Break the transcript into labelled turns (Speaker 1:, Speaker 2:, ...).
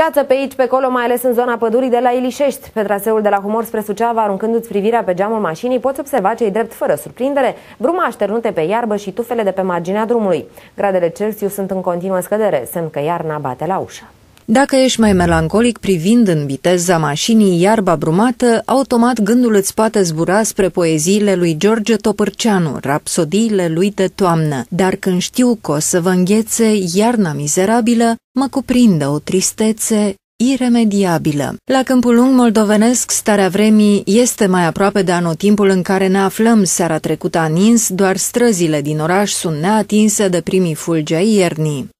Speaker 1: Ceață pe aici, pe acolo, mai ales în zona pădurii de la Ilișești. Pe traseul de la Humor spre Suceava, aruncându-ți privirea pe geamul mașinii, poți observa cei drept fără surprindere, bruma așternute pe iarbă și tufele de pe marginea drumului. Gradele Celsius sunt în continuă scădere, semn că iarna bate la ușă.
Speaker 2: Dacă ești mai melancolic privind în viteza mașinii iarba brumată, automat gândul îți poate zbura spre poeziile lui George Topârceanu, rapsodiile lui de toamnă. Dar când știu că o să vă înghețe iarna mizerabilă, mă cuprinde o tristețe iremediabilă. La câmpul lung moldovenesc, starea vremii este mai aproape de anotimpul în care ne aflăm. Seara trecută a nins, doar străzile din oraș sunt neatinse de primii fulgi ai iernii.